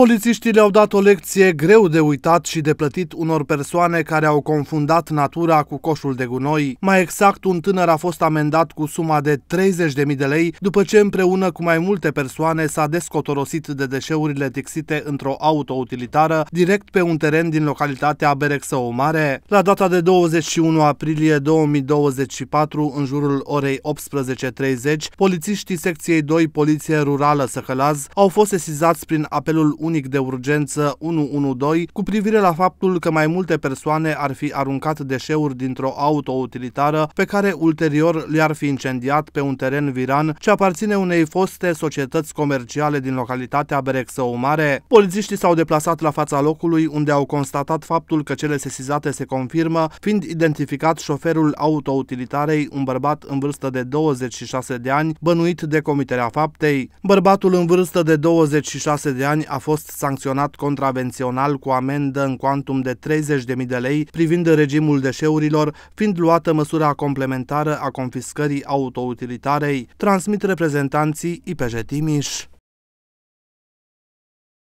Polițiștii le-au dat o lecție greu de uitat și de plătit unor persoane care au confundat natura cu coșul de gunoi. Mai exact, un tânăr a fost amendat cu suma de 30.000 de lei după ce împreună cu mai multe persoane s-a descotorosit de deșeurile tixite într-o autoutilitară direct pe un teren din localitatea Berexău Mare. La data de 21 aprilie 2024, în jurul orei 18.30, polițiștii secției 2 Poliție Rurală Săhălaz au fost sesizați prin apelul unic de urgență 112 cu privire la faptul că mai multe persoane ar fi aruncat deșeuri dintr-o auto utilitară pe care ulterior le-ar fi incendiat pe un teren viran ce aparține unei foste societăți comerciale din localitatea Berexău Mare. Polițiștii s-au deplasat la fața locului unde au constatat faptul că cele sesizate se confirmă, fiind identificat șoferul autoutilitarei, un bărbat în vârstă de 26 de ani, bănuit de comiterea faptei. Bărbatul în vârstă de 26 de ani a fost fost sancționat contravențional cu amendă în cuantum de 30.000 de lei privind regimul deșeurilor, fiind luată măsura complementară a confiscării autoutilitarei, transmit reprezentanții IPJ Timiș.